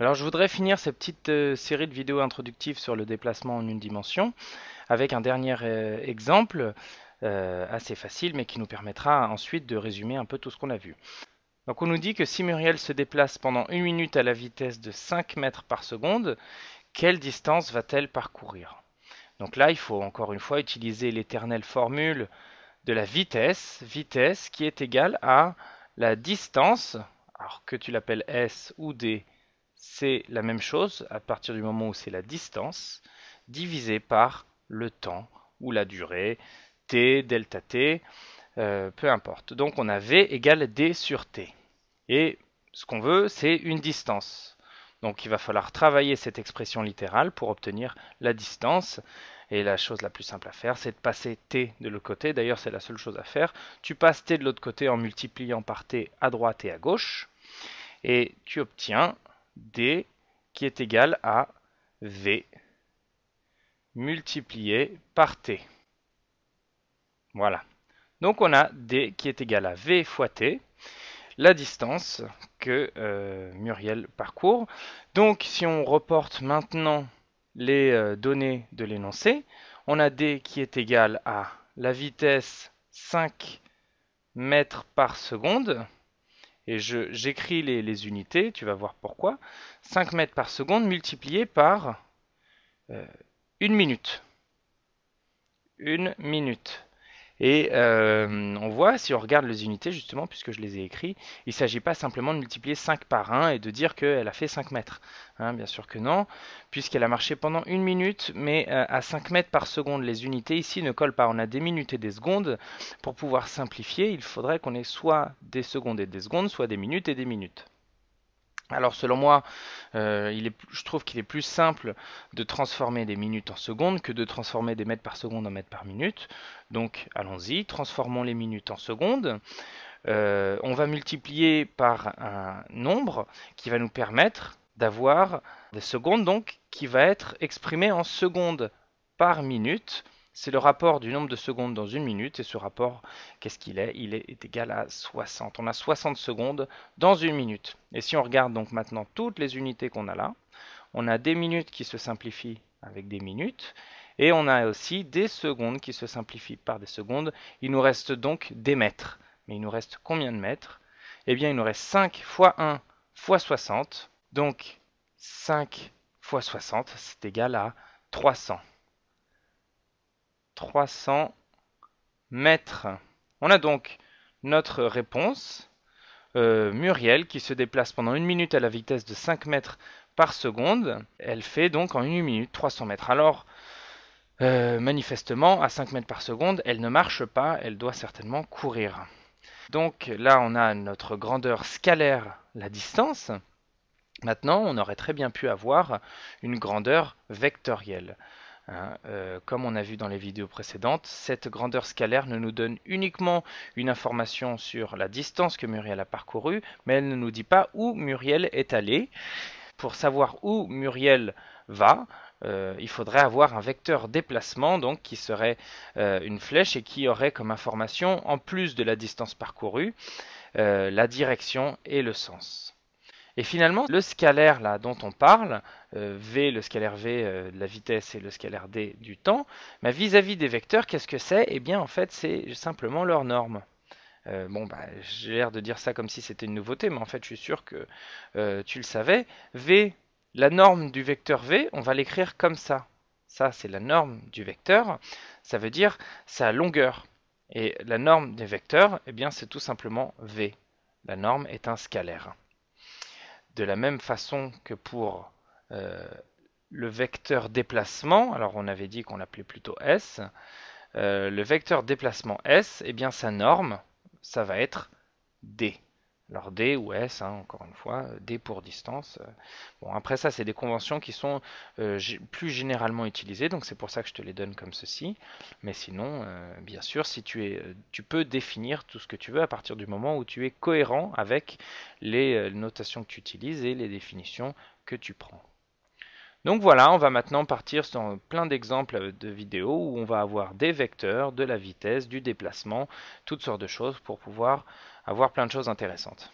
Alors je voudrais finir cette petite euh, série de vidéos introductives sur le déplacement en une dimension avec un dernier euh, exemple euh, assez facile mais qui nous permettra ensuite de résumer un peu tout ce qu'on a vu. Donc on nous dit que si Muriel se déplace pendant une minute à la vitesse de 5 mètres par seconde, quelle distance va-t-elle parcourir Donc là il faut encore une fois utiliser l'éternelle formule de la vitesse, vitesse qui est égale à la distance, alors que tu l'appelles S ou D, c'est la même chose à partir du moment où c'est la distance divisé par le temps ou la durée, t, delta t, euh, peu importe. Donc on a v égale d sur t. Et ce qu'on veut, c'est une distance. Donc il va falloir travailler cette expression littérale pour obtenir la distance. Et la chose la plus simple à faire, c'est de passer t de l'autre côté. D'ailleurs, c'est la seule chose à faire. Tu passes t de l'autre côté en multipliant par t à droite et à gauche. Et tu obtiens d qui est égal à v multiplié par t. Voilà. Donc on a d qui est égal à v fois t, la distance que euh, Muriel parcourt. Donc si on reporte maintenant les euh, données de l'énoncé, on a d qui est égal à la vitesse 5 mètres par seconde, et j'écris les, unités, tu vas voir pourquoi, 5 mètres par seconde multiplié par euh, 1 minute. 1 minute. Et euh, on voit, si on regarde les unités, justement, puisque je les ai écrits, il ne s'agit pas simplement de multiplier 5 par 1 et de dire qu'elle a fait 5 mètres. Hein, bien sûr que non, puisqu'elle a marché pendant une minute, mais euh, à 5 mètres par seconde, les unités ici ne collent pas. On a des minutes et des secondes. Pour pouvoir simplifier, il faudrait qu'on ait soit des secondes et des secondes, soit des minutes et des minutes. Alors selon moi, euh, je trouve qu'il est plus simple de transformer des minutes en secondes que de transformer des mètres par seconde en mètres par minute. Donc allons-y, transformons les minutes en secondes. Euh, on va multiplier par un nombre qui va nous permettre d'avoir des secondes donc qui va être exprimé en secondes par minute c'est le rapport du nombre de secondes dans une minute. Et ce rapport, qu'est-ce qu'il est, Il est égal à 60. On a 60 secondes dans une minute. Et si on regarde donc maintenant toutes les unités qu'on a là, on a des minutes qui se simplifient avec des minutes. Et on a aussi des secondes qui se simplifient par des secondes. Il nous reste donc des mètres. Mais il nous reste combien de mètres Eh bien, il nous reste 5 fois 1 fois 60. Donc, 5 fois 60, c'est égal à 300. 300 mètres. On a donc notre réponse. Euh, Muriel qui se déplace pendant une minute à la vitesse de 5 mètres par seconde. Elle fait donc en une minute 300 mètres. Alors, euh, manifestement, à 5 mètres par seconde, elle ne marche pas, elle doit certainement courir. Donc là, on a notre grandeur scalaire, la distance. Maintenant, on aurait très bien pu avoir une grandeur vectorielle. Hein, euh, comme on a vu dans les vidéos précédentes, cette grandeur scalaire ne nous donne uniquement une information sur la distance que Muriel a parcourue, mais elle ne nous dit pas où Muriel est allé. Pour savoir où Muriel va, euh, il faudrait avoir un vecteur déplacement, donc qui serait euh, une flèche et qui aurait comme information, en plus de la distance parcourue, la direction et le sens. Et finalement, le scalaire là dont on parle, euh, V, le scalaire V euh, de la vitesse et le scalaire D du temps, bah, vis-à-vis des vecteurs, qu'est-ce que c'est Eh bien, en fait, c'est simplement leur norme. Euh, bon, bah, j'ai l'air de dire ça comme si c'était une nouveauté, mais en fait, je suis sûr que tu le savais. V, la norme du vecteur V, on va l'écrire comme ça. Ça, c'est la norme du vecteur. Ça veut dire sa longueur. Et la norme des vecteurs, eh bien, c'est tout simplement V. La norme est un scalaire de la même façon que pour euh, le vecteur déplacement, alors on avait dit qu'on l'appelait plutôt S, euh, le vecteur déplacement S, et eh bien sa norme, ça va être D. Alors D ou S, hein, encore une fois, euh, D pour distance. Euh. Bon, après ça, c'est des conventions qui sont euh, plus généralement utilisées, donc c'est pour ça que je te les donne comme ceci. Mais sinon, bien sûr, si tu, es, tu peux définir tout ce que tu veux à partir du moment où tu es cohérent avec les notations que tu utilises et les définitions que tu prends. Donc voilà, on va maintenant partir sur plein d'exemples de vidéos où on va avoir des vecteurs, de la vitesse, du déplacement, toutes sortes de choses pour pouvoir avoir plein de choses intéressantes.